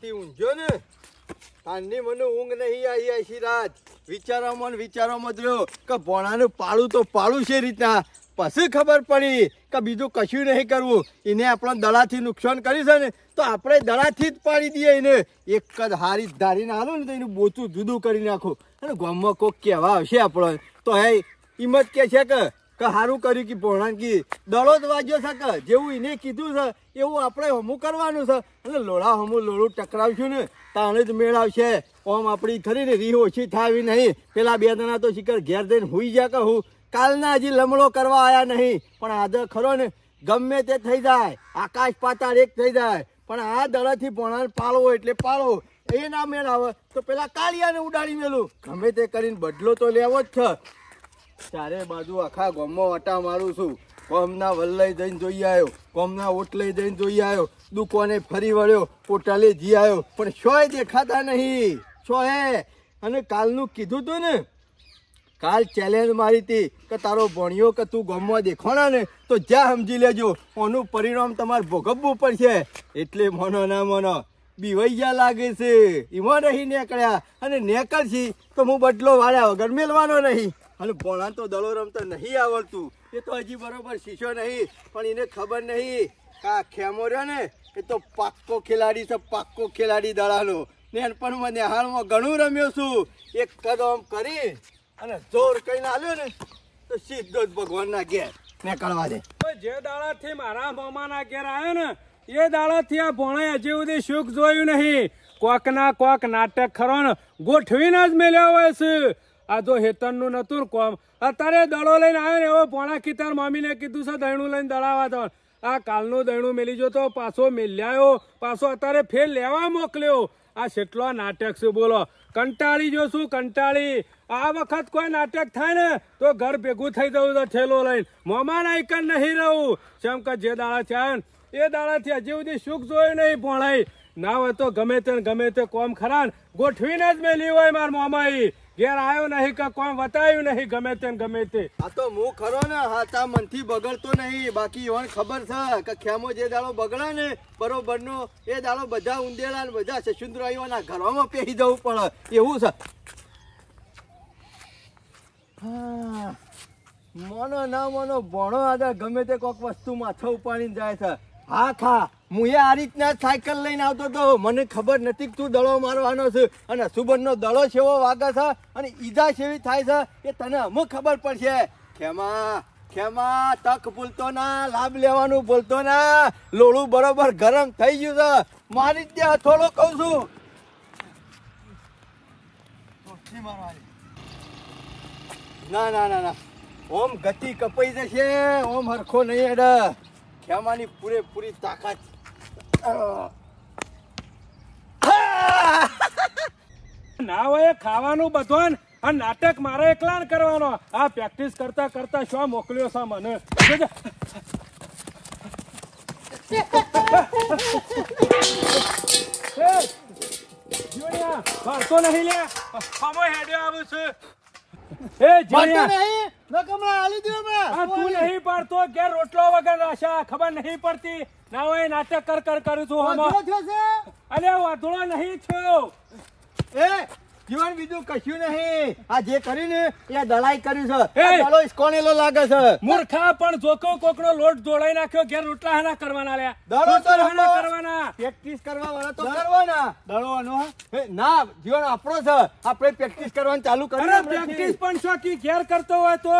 રાતથી ઊંઘ્યો ને તાની મને ઊંઘ નહીં આવી આખી રાત વિચારોમાં વિચારોમાં રહ્યો કે ભોણાનું પાળું તો પાળું છે રીતના પછી ખબર પડી કે બીજું કશું નહીં કરવું એને આપણે દડાથી નુકસાન કરી છે ને તો આપણે દડાથી જ પાડી દઈએ એને એક જ હારી ધારીને હાલો ને તો એનું બોચું જુદું કરી નાખું અને ગામમાં કોઈક કહેવા આવશે આપણે તો હે હિંમત કે છે કે કે સારું કર્યું કે ભોણાનકી દડો જ વાગ્યો છે કે જેવું એને કીધું છે એવું આપણે હમું કરવાનું છે એટલે લોળા હમું લોળું ટકરાવશું ને તાણે જ મેળ આવશે ઓમ આપણી ખરી ને રીહ ઓછી થાવી નહીં પેલા બે જણા તો શિકર ઘેર જઈને હોઈ જા હું કાલના હજી લમડો કરવા આવ્યા નહીં પણ આજે ખરો ને ગમે તે થઈ જાય આકાશ પાતાળ એક થઈ જાય પણ આ દળથી ભોણા પાળવો એટલે પાળવો એ ના મેળ આવે તો પેલા કાળિયાને ઉડાડી મેલું ગમે તે કરીને બદલો તો લેવો જ છે ચારે બાજુ આખા ગોમમાં અટા મારું છું કોમના વલ્લઈ જઈને જોઈ આવ્યો કોમના ઓટલઈ જઈને જોઈ આવ્યો દુકોને ફરી વળ્યો પોટાલે જી આવ્યો પણ શોય દેખાતા નહીં હે અને કાલનું કીધું તું ને કાલ ચેલેન્જ મારી હતી કે તારો ભણ્યો કે તું ગમમાં દેખાણા ને તો જ્યાં સમજી લેજો ઓનું પરિણામ તમારે ભોગવવું પડશે એટલે મોનો ના મોનો બીવાઈ ગયા લાગે છે એમાં નહીં નીકળ્યા અને નીકળશી તો હું બટલો વાળ્યા વગર મેલવાનો નહીં અને ભોણા તો દળો રમતો નહીં આવડતું એ તો હજી બરોબર શીશો નહીં પણ એને ખબર નહીં આ ખેમો રહ્યો ને એ તો પાક્કો ખેલાડી છે પાક્કો ખેલાડી દળાનો નેનપણમાં હાલમાં ઘણું રમ્યો છું એક કદમ કરી અને જોર કરીને આવ્યો ને તો સીધો જ ભગવાનના ઘેર નીકળવા દે જે દાડાથી મારા મામાના ઘેર આવ્યો ને એ દાડાથી આ ભોણે હજી સુધી સુખ જોયું નહીં કોકના કોક નાટક ખરો ગોઠવીને જ મેલ્યો હોય છે આ જો હેતનનું નતું કોમ અત્યારે દડો લઈને આવ્યો ને એવો પોણા કિતાર મમ્મીને કીધું છે દહીણું લઈને દડાવા તો આ કાલનું દહીણું મેલી જો તો પાછો મેલ્યાયો પાછો અત્યારે ફેર લેવા મોકલ્યો આ છેટલો નાટક છે બોલો કંટાળી જોશું કંટાળી આ વખત કોઈ નાટક થાય ને તો ઘર ભેગું થઈ જવું તો થેલો લઈને મોમાં આઈકન નહીં રહું જેમ કે જે દાડા છે એ દાડાથી હજી સુધી સુખ જોયું નહીં પોણાઈ ના હોય તો ગમે તે ગમે તે કોમ ખરા ગોઠવીને જ મેલી હોય મારા મોમાઈ ઘેર આવ્યો નહીં કે કોઈ બતાવ્યું નહીં ગમે તેમ ગમે તે આ તો હું ખરો ને હાથા મનથી બગડતો નહીં બાકી એવાને ખબર છે કે ખેમો જે દાડો બગડા ને બરોબરનો એ દાડો બધા ઊંધેલા ને બધા સસુંદરાઈઓના ઘરમાં પહેરી જવું પડે એવું છે મોનો ના મોનો ભણો આદર ગમે તે કોઈક વસ્તુ માથા ઉપાડીને જાય છે હા ખા હું આ રીતના સાયકલ લઈને આવતો હતો મને ખબર નથી કે તું દડો મારવાનો છે અને સુબનનો દડો છેવો વાગે છે અને ઈજા છેવી થાય છે એ તને અમુક ખબર પડશે ખેમા ખેમા તક ભૂલતો ના લાભ લેવાનું ભૂલતો ના લોળું બરોબર ગરમ થઈ ગયું છે મારી જ થોડો કહું છું ના ના ના ના ઓમ ગતિ કપાઈ જશે ઓમ હરખો નહીં અડ ખેમાની પૂરેપૂરી તાકાત ના છે એ જીણ્યા તું નહીં પડતો ઘેર રોટલો વગર રાશા ખબર નહીં પડતી ના હોય નાટક કર કર કરું છું અલે વાધોળો નહીં છો એ જીવન બીજું કશું નહીં આ જે કર્યું ને એ દલાઈ કર્યું છે ચાલો ઇસ્કોનેલો લાગે છે મૂર્ખા પણ જોકો કોકનો લોટ જોડાઈ નાખ્યો ઘેર રોટલા હાના કરવાના લે દળો તો હાના કરવાના પ્રેક્ટિસ કરવા વાળા તો કરવાના દળવાનો ના જીવન આપણો છે આપણે પ્રેક્ટિસ કરવાનું ચાલુ કરી પ્રેક્ટિસ પણ છો કે ઘેર કરતો હોય તો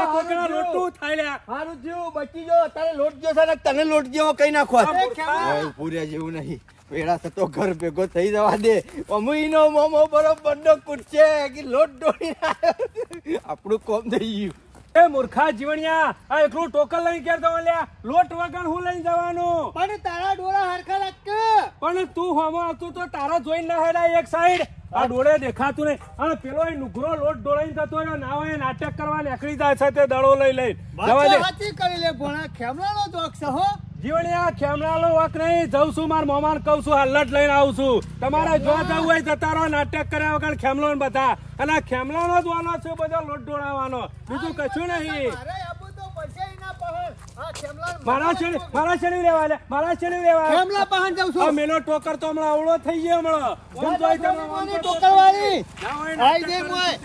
આ કોકના લોટું થાય લે હારું જીવ બચી જો તારે લોટ જો છે ને તને લોટ જેવો કઈ નાખવા પૂર્યા જેવું નહીં પેડા થતો ઘર ભેગો થઈ જવા દે અમુઈનો મોમો બરોબર નો કૂટશે કે લોટ દોડી આપણું કોમ થઈ ગયું એ મૂર્ખા જીવણિયા આ એકલું ટોકન લઈને ક્યારે જવા લ્યા લોટ વગર હું લઈને જવાનું પણ તારા ડોળા હરખા લાગતો પણ તું હોમો આવતું તો તારા જોઈ ના હેડા એક સાઈડ આ ડોળે દેખાતું નહીં અને પેલો નુગરો લોટ ડોળાઈ જતો હોય ના એ નાટક કરવા નીકળી જાય છે તે દડો લઈ લઈ કરી લે ભોણા ખેમલાનો જોક છે હો જીવણિયા ખેમરાલો વક નહીં જઉં છું માર મોમાન કહું છું હાલત લઈને આવું છું તમારે જો જવું હોય જતા રહો નાટક કર્યા વગર ખેમલો ને બધા અને ખેમલાનો જ વાનો છે બધો લોટ ઢોળાવાનો બીજું કશું નહીં હમણાં અવળો થઈ ગયો હમણાં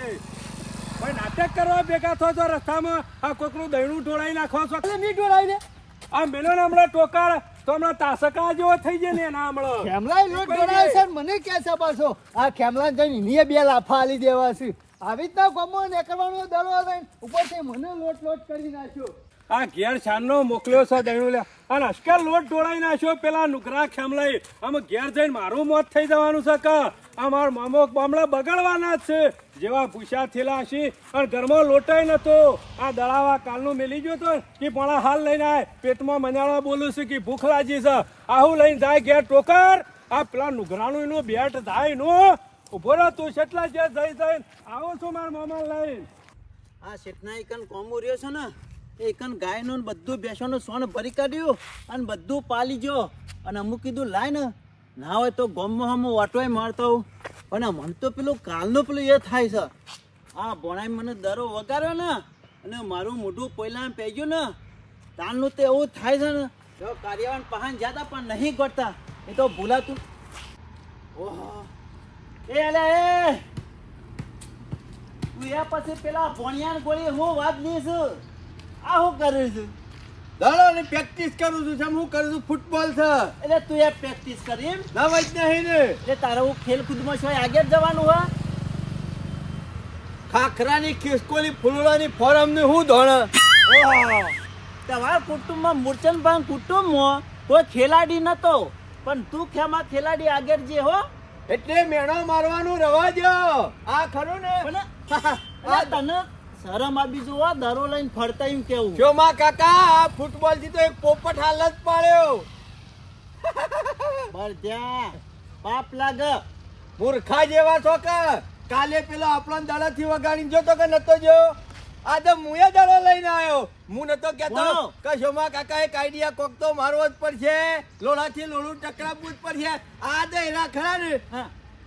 નાટક કરવા ભેગા થો છો રસ્તામાં આ કોકનું દહીણું ઢોળાઈ નાખો છો ઢોળાઈ આ મેલો ને હમણાં ટોકાર તો હમણાં તાસકા જેવો થઈ જાય ને એના હમણાં ખેમલા લોટ ગણાય છે મને કે છે પાછો આ ખેમલા જઈને નીએ બે લાફા આલી દેવા છે આવી રીતના ગમો ને કરવાનો દરો લઈને ઉપરથી મને લોટ લોટ કરી નાખ્યો આ ઘેર છાનનો મોકલ્યો છે દણું લે અને અશ્કર લોટ ડોળાઈ નાખ્યો પેલા નુકરા ખેમલાઈ આમ ઘેર જઈને મારું મોત થઈ જવાનું છે કા આ મામો બામડા બગાડવાના જ છે જેવા ભૂસા થયેલા છે પણ ઘરમાં લોટાય નતો આ દળાવા કાલનું મેલી ગયો તો કે પણ હાલ લઈને આય પેટમાં મનાળવા બોલું છું કે ભૂખ લાગી છે આવું લઈને જાય ઘેર ટોકર આ પેલા નુઘરાણું નું બેટ થાય નું ઉભો રહો તું છેટલા જે જઈ જઈને આવો છો મારા મામા લઈને આ શેઠના એકન કોમો રહ્યો છે ને એકન ગાયનું બધું બેસવાનું સોન ભરી કાઢ્યું અને બધું પાલી ગયો અને અમુક કીધું લાય ને ના હોય તો ગોમમાં હમ વાટોય મારતો પણ મને તો પેલું કાલનું પેલું એ થાય છે આ ભણાઈ મને દરો વગાડ્યો ને અને મારું મોઢું પહેલા પહેજ્યું ને તાલનું તો એવું થાય છે ને જો કાર્યવાન પહાણ જતા પણ નહીં ગોઠતા એ તો ભૂલાતું ઓહો એ અલે એ તું એ પછી પેલા ભણિયાન ગોળી હું વાત નહીં છું આ શું કરું છું દડો પ્રેક્ટિસ કરું છું હું કરું છું ફૂટબોલ છે એટલે તું એ પ્રેક્ટિસ કરી ના વાત નહીં ને એટલે તારે હું ખેલકૂદમાં છો આગળ જવાનું હોય ખાખરાની ખિસકોલી ફૂલડાની ફોરમની હું ધોણ તમારા કુટુંબમાં મૂર્ચનભાઈ કુટુંબમાં કોઈ ખેલાડી નતો પણ તું ખેમાં ખેલાડી આગળ જે હો એટલે મેણો મારવાનું રવા દો આ ખરું ને તને શરમ આ બીજું દારો લઈને ફરતા એમ કેવું જો માં કાકા ફૂટબોલ થી તો એક પોપટ હાલ જ પાડ્યો બર ત્યાં પાપ લાગ મૂર્ખા જેવા છો કે કાલે પેલો આપણો દાડા થી વગાડી જોતો કે નતો જો આ તો મુએ દાડો લઈને આવ્યો હું નતો કેતો કે શોમા કાકા એક આઈડિયા કોક તો મારવો જ પડશે લોડા થી લોડું ટકરાવવું જ પડશે આ તો એના ખરા ને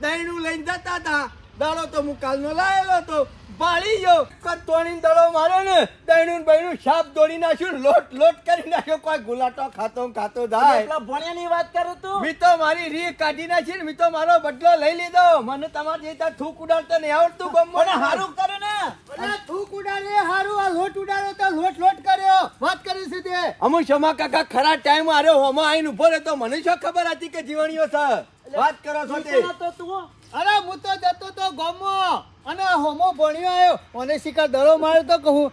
દહીણું લઈને જતા હતા દાડો તો હું કાલનો લાયેલો તો ભાળી ગયો કતોણી દડો માર્યો ને દૈણું બૈણું સાપ દોડી નાખ્યું લોટ લોટ કરી નાખ્યો કોઈ ગુલાટો ખાતો ખાતો થાય એટલા ભણ્યાની વાત કરું તું મી તો મારી રી કાઢી નાખી ને મી તો મારો બદલો લઈ લીધો મને તમારે જે ત્યાં થૂક ઉડાડતો નહીં આવડતું ગમ મને હારું કરે ને થૂક ઉડાડે હારું આ લોટ ઉડાડો તો લોટ લોટ કર્યો વાત કરી છે તે અમુ શમા કાકા ખરા ટાઈમ આર્યો હમો આઈને ઉભો રહેતો મને શું ખબર હતી કે જીવણીઓ સર વાત કરો છો તે અરે હું તો જતો તો ગોમો અને હોમો ભણ્યો આવ્યો અને શિકાર દરો માર્યો તો કહું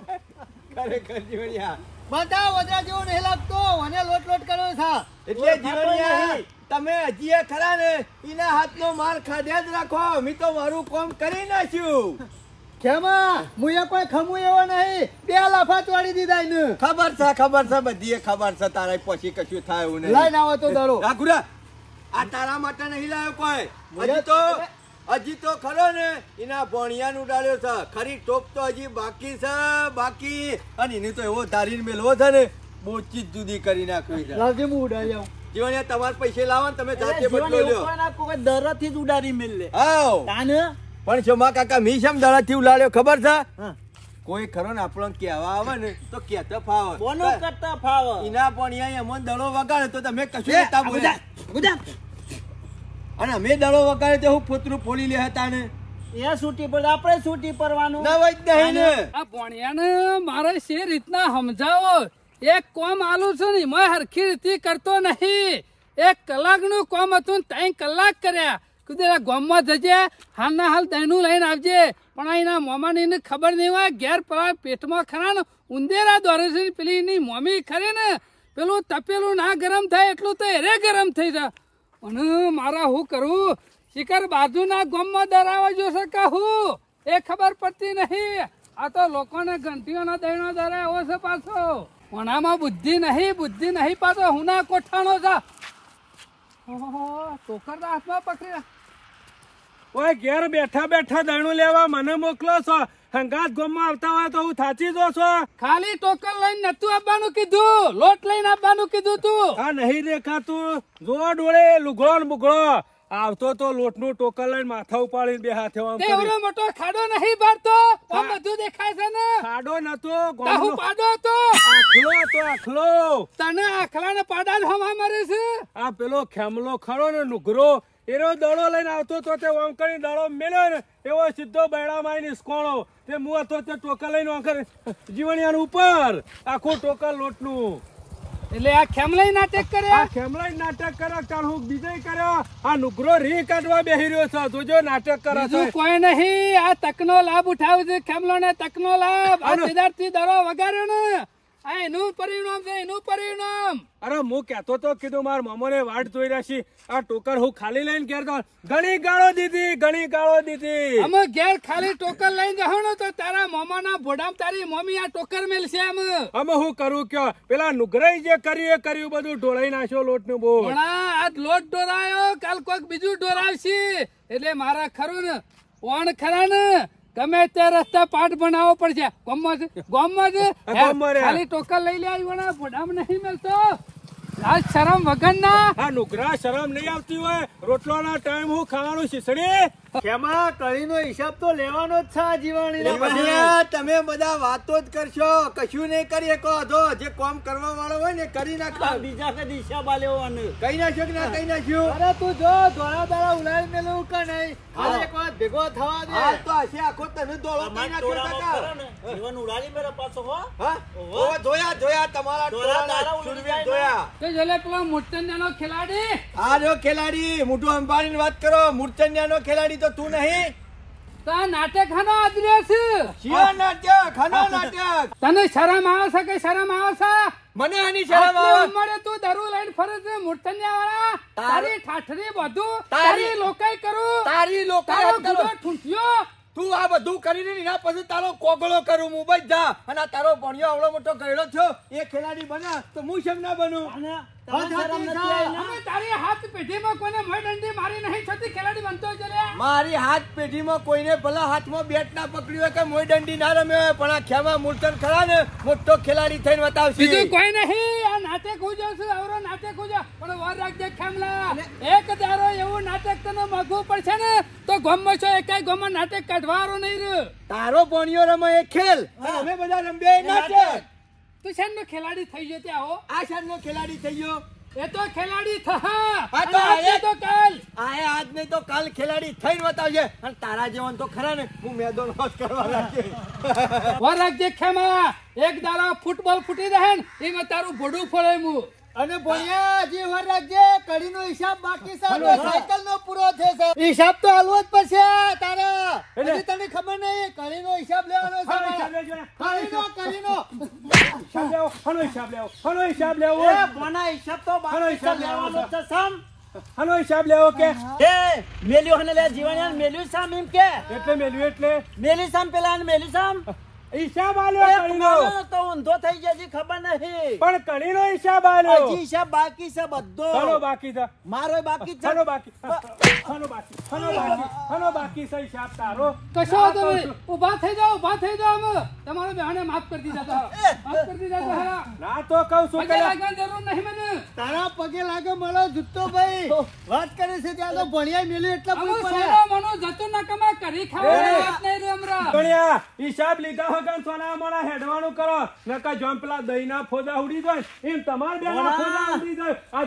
ખરેખર જીવણિયા બધા વધરા જેવો નહીં લાગતો અને લોટ લોટ કર્યો છે એટલે જીવણિયા તમે હજી એ ખરા ને એના હાથ નો માર ખાધ્યા જ રાખો મેં તો મારું કોમ કરી નાખ્યું કેમાં મુએ કોઈ ખમું એવો નહીં બે લાફા ચોડી દીધા ને ખબર છે ખબર છે બધી ખબર છે તારા પછી કશું થાય એવું નહીં લઈને આવો તો દરો રાખુરા આ તારા માટે નહીં લાવ્યો કોઈ હજી તો હજી તો ખરો ને એના ભણિયાન ઉડાડ્યો છે ખરી ટોપ તો હજી બાકી છે બાકી અને એને તો એવો ધારીને મેલવો છે ને ચીજ જુદી કરી નાખવી છે લાગે હું ઉડાડી આવું જીવણિયા તમારે પૈસે લાવો ને તમે જાતે બદલો લ્યો દરથી જ ઉડાડી મેલ લે આવ તાને પણ શોમા કાકા મી શેમ દડાથી ઉલાડ્યો ખબર છે કોઈ ખરો ને આપણો કેવા આવે ને તો કેતો ફાવ બોનો કરતા ફાવ ઇના પણ અહીંયા અમોન દડો વગાડે તો તમે કશું નતા બોલ્યા બુજા અને અમે દડો વગાડે તો હું પોતરું ફોલી લે હતા ને એ સૂટી પર આપણે સૂટી પરવાનું ના વઈ નહીં ને આ પોણિયાને મારે શે રીતના સમજાવો એક કોમ આલુ છું ને મેં હરખી રીતે કરતો નહીં એક કલાકનું કોમ હતું ત્રણ કલાક કર્યા તું તારા ગામમાં જજે હાલના હાલ દહીનું લઈને આવજે પણ અહીંના મોમાની ખબર નહીં હોય ઘેર પરા પેટમાં ખરા ને ઉંદેરા દોરે છે પેલી એની મોમી ખરે ને પેલું તપેલું ના ગરમ થાય એટલું તો એરે ગરમ થઈ જાય અને મારા હું કરું શિખર બાજુના ગામમાં દરાવા જોશે કે હું એ ખબર પડતી નહીં આ તો લોકોને ઘંટીઓના દહીનો દરાવો છે પાછો ઓનામાં બુદ્ધિ નહીં બુદ્ધિ નહીં પાછો હું ના કોઠાણો છે તોકરના ઘેર બેઠા બેઠા દણું લેવા મને મોકલો છો હંગાત ગોમમાં આવતા હોય તો હું થાચી જો છો ખાલી ટોકર લઈને નતું આપવાનું કીધું લોટ લઈને આપવાનું કીધું તું આ નહીં દેખાતું જો ડોળે લુગડો ને આવતો તો લોટનું ટોકર લઈને માથા ઉપાડીને બે હાથે મોટો ખાડો નહીં ભરતો બધું દેખાય છે ને ખાડો નતો પાડો તો આખલો તો આખલો તને આખલાને પાડા હવા મારે છે આ પેલો ખેમલો ખરો ને નુગરો એનો દડો લઈને આવતો તો તે ઓમ દડો મેલ્યો ને એવો સીધો બૈડામાં નિસ્કોણો તે મું હતો તે ટોકર લઈને ઓમ કરે ઉપર આખું ટોકર લોટનું એટલે આ ખેમલાઈ નાટક કરે આ ખેમલાઈ નાટક કરે કાલ હું બીજે કર્યો આ નુકરો રી કાઢવા બેહી રહ્યો છો જોજો નાટક કરે છે કોઈ નહીં આ તકનો લાભ ઉઠાવજો ખેમલો ને તકનો લાભ આ થી દરો વગાડ્યો ને આ એનું પરિણામ છે એનું પરિણામ અરે હું કહેતો તો કીધું માર મામોને વાટ જોઈ રહેશી આ ટોકર હું ખાલી લઈને ઘેર ઘણી ગાળો દીધી ઘણી ગાળો દીધી અમે ઘેર ખાલી ટોકર લઈને જવાનું તો તારા મામાના ભોડામ તારી મમ્મી આ ટોકર મેલશે એમ અમે હું કરું કયો પેલા નુગરાઈ જે કર્યું એ કર્યું બધું ઢોળાઈ નાખ્યો લોટનું બોલ આજ લોટ ઢોળાયો કાલ કોઈક બીજું ઢોરાવશે એટલે મારા ખરું ને કોણ ખરા ને ગમે તે રસ્તા પાઠ બનાવો પડશે ખાલી ટોકર લઈ લે આવી ભણામ નહીં મળતો આ શરમ વગર ના નુકરા શરમ નહીં આવતી હોય રોટલો ના ટાઈમ હું ખાવાનું શીસડી એમાં કળીનો હિસાબ તો લેવાનો જ છે જીવાણી તમે બધા વાતો જ કરશો કશું નહીં કરી શકો તો જે કામ કરવા વાળો હોય ને કરી નાખો બીજા કદી હિસાબ આલ્યો કઈ નાખ્યો કે ના કઈ નાખ્યું અરે તું જો ધોળા દાડા ઉલાડી મેલું કે નહીં ખાલી એક વાત ભેગો થવા દે આ તો હશે આખો તને દોડો કઈ નાખ્યો કાકા જીવન ઉડાડી મેરા પાછો હો હા ઓ જોયા જોયા તમારા ટોળા સુરવી જોયા તો જલે પેલા મૂર્તન્યાનો ખેલાડી આ જો ખેલાડી મોટો અંબાણીની વાત કરો મૂર્તન્યાનો ખેલાડી તો તું નહીં નાટક ખાનો આદર્યો છું શિયો નાટક ખાનો નાટક તને શરમ આવશે કે શરમ આવશે મને આની શરમ આવે ઉંમરે તું દરુ લઈને તારી ઠાઠરી તું આ બધું કરીને એના પછી તારો કોગળો કરું હું બધા અને તારો ભણ્યો આવડો મોટો ગયેલો છો એ ખેલાડી બને તો હું કેમ ના બનું કોઈને મડંડી મારી નહીં છતી ખેલાડી બનતો જ મારી હાથ પેઢીમાં કોઈને ભલા હાથમાં બેટ ના પકડ્યો કે મોઈ દંડી ના રમ્યો પણ આ ખેમાં મૂર્તન ખરા ને મોટો ખેલાડી થઈને બતાવશે કોઈ નહીં નાટક ખુજો છું અવરો નાટક ખુજો પણ વર રાખજે ખામલા એક દારો એવું નાટક તને મગવું પડશે ને તો ગમો છો એકાય ગમો નાટક કાઢવાનો નહીં રહ્યો તારો ભણ્યો રમો એ ખેલ અમે બધા રમ્યા નાટક તું શેનનો ખેલાડી થઈ ગયો ત્યાં આવો આ શેનનો ખેલાડી થઈ ગયો એ તો ખેલાડી થા તો કાલ આયે આજ નહીં તો કાલ ખેલાડી થઈને બતાવશે અને તારા જેવન તો ખરા ને હું મેદો નો કરવા લાગે ઓ રાખજે ખેમા એક દાડા ફૂટબોલ ફૂટી રહે ને એમાં તારું ભોડું ફોડે હું અને ભણ્યા જે વાર કડીનો હિસાબ બાકી છે સાયકલ નો પૂરો છે હિસાબ તો હાલવો જ પડશે તારે હજી તને ખબર નહીં કડીનો હિસાબ લેવાનો છે કડીનો કડીનો હિસાબ લેવો હનો હિસાબ લેવો હનો હિસાબ લેવો બોના હિસાબ તો બાનો હિસાબ લેવાનો છે સમ હનો હિસાબ લેવો કે એ મેલ્યો હને લે જીવન મેલ્યું સામ એમ કે એટલે મેલ્યું એટલે મેલી સામ પેલા મેલ્યું સામ હિસાબ થઈ ગયા છે ખબર નહીં પણ કણીનો બાકી છે તમારો બહાને માફ કરી દીધા માફ કરી દીધા જરૂર નહીં મને તારા પગે લાગે મળો જુતો ભાઈ વાત કરે છે ત્યાં તો ભણિયા મેલ્યું એટલે પૂછો જતો ના કમા કરી ખાવા વાત લીધા લગન સોના મોણા હેડવાનું કરો નકા જોમ પેલા દહી ના ફોદા ઉડી જાય એમ તમાર બે ના ફોદા ઉડી જાય આ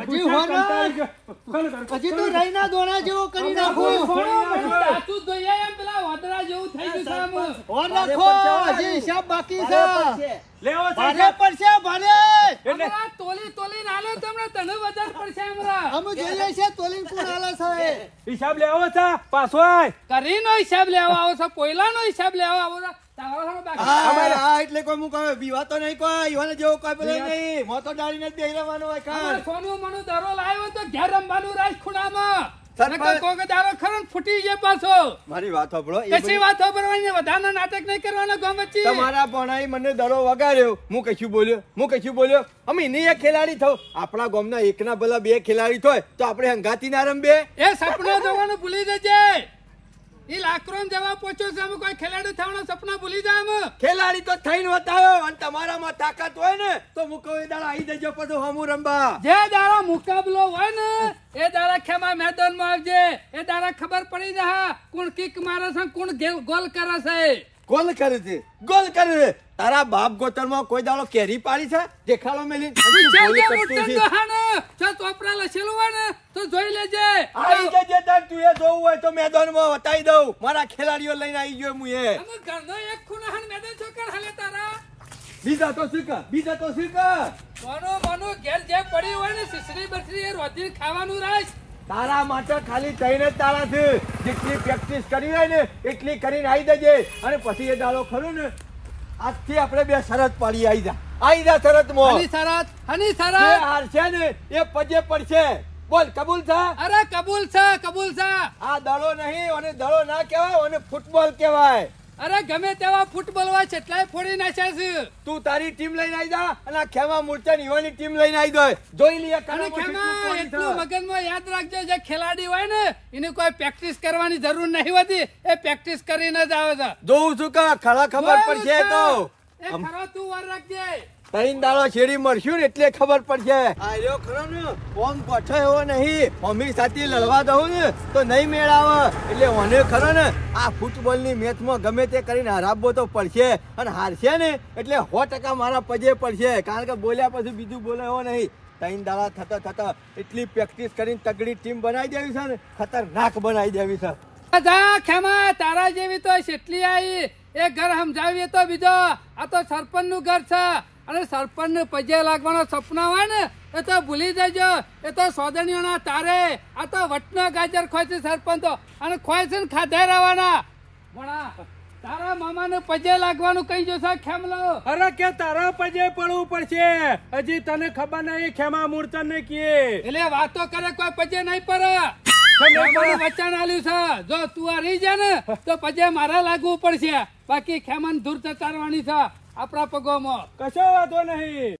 હજી તો રહી ના દોણા જેવો કરી નાખો ઓર રાખો હજી હિસાબ બાકી છે લેવો ભારે પડશે ભારે એટલે તોલી તોલી નાલે તમને તને વધારે પડશે હમરા અમે જોઈએ છે તોલી કોણ આલે છે હિસાબ લેવો છે પાછો આય કરી નો હિસાબ લેવા આવો છે પોઈલા નો હિસાબ લેવા આવો છે એટલે કોઈ હું કહે વિવાતો નહીં કોઈ ઈવાને જેવો કોઈ પેલો નહીં મોતો ડાળીને જ બેહી રહેવાનો હોય કાં સોનું મનું દરો લાવ્યો તો ઘેર રમવાનું રાજ ખૂણામાં ફૂટી જાય પાછો મારી વાત સાંભળો મને દડો વગાડ્યો હું કશું બોલ્યો હું કશું બોલ્યો અમે એને એક ખેલાડી થયો આપણા ગામના એકના ભલા બે ખેલાડી થાય તો આપણે હંગાતી ના રમbe એ જોવાનું ભૂલી જજે એ લાકરો જવા પહોંચ્યો છે અમે કોઈ ખેલાડી થવાનો સપના ભૂલી જાય અમે ખેલાડી તો થઈને બતાવો અને તમારામાં તાકાત હોય ને તો મુકો દાડા આવી જજો પછી હમુ રમવા જે દાડા મુકાબલો હોય ને એ દાડા ખેમા મેદાનમાં આવજે એ દાડા ખબર પડી જા કોણ કિક મારે છે કોણ ગોલ કરે છે ગોલ કરે છે ગોલ કરે છે તારા બાપ ગોતરમાં કોઈ દાડો કેરી પાડી છે દેખાડો મેલી તારા બીજા તો શીખા બીજા તો શીખા મનો મનો ઘેર જે પડી હોય ને સિસરી બસરી એ રોજી ખાવાનું રાખ તારા માટે ખાલી થઈને તારાથી જેટલી પ્રેક્ટિસ કરી હોય ને એટલી કરીને આવી દેજે અને પછી એ દાડો ખરું ને આજથી આપણે બે શરત પાડી આવી જા આવી શરત મો હની શરત હની શરત જે હારશે ને એ પજે પડશે બોલ કબૂલ છે અરે કબૂલ છે કબૂલ છે આ દડો નહીં અને દડો ના કહેવાય અને ફૂટબોલ કહેવાય અરે ગમે તેવા ફૂટબોલવા છેટલાય ફોડી નાખ્યા છે તું તારી ટીમ લઈને આવી જા અને ખેમા મૂર્ચા નિવાની ટીમ લઈને આવી દોય જોઈ લે અને ખેમા એટલું માં યાદ રાખજો જે ખેલાડી હોય ને એને કોઈ પ્રેક્ટિસ કરવાની જરૂર નહીં હોતી એ પ્રેક્ટિસ કરીને જ આવે છે જોઉં છું કે ખરા ખબર પર પડશે તો એ ખરો તું વર રાખજે તઈન દાડો છેડી મળશું ને એટલે ખબર પડશે આયો ખરો ને ઓમ ગોઠો એવો નહીં મમ્મી સાથે લડવા દઉં ને તો નહીં મેળ એટલે ઓને ખરો ને આ ફૂટબોલની મેચમાં ગમે તે કરીને હરાબો તો પડશે અને હારશે ને એટલે સો ટકા મારા પજે પડશે કારણ કે બોલ્યા પછી બીજું બોલે એવો નહીં ત્રણ દાડા થતો થતો એટલી પ્રેક્ટિસ કરીને તગડી ટીમ બનાવી દેવી છે ને ખતરનાક બનાવી દેવી છે ખેમા તારા જેવી તો કેટલી આવી એ ઘર સમજાવીએ તો બીજો આ તો સરપંચ નું ઘર છે અને સરપંચ સરપંચને પજે લાગવાનો સપના હોય ને એ તો ભૂલી જજો એ તો સોદણીઓના તારે આ તો વટનો ગાજર ખોય છે સરપંચો અને ખોય છે ને ખાધે રહેવાના ભણા તારા મામાને પજે લાગવાનું કહી જોશે ખેમલો અરે કે તારા પજે પડવું પડશે હજી તને ખબર નહીં ખેમા મૂર્તન ને કીએ એટલે વાતો કરે કોઈ પજે નહીં પડે વચન આલ્યું છે જો તું હારી જા ને તો પજે મારે લાગવું પડશે બાકી ખેમાન દૂર ચચારવાની છે આપણા પગોમાં કશો વાંધો નહીં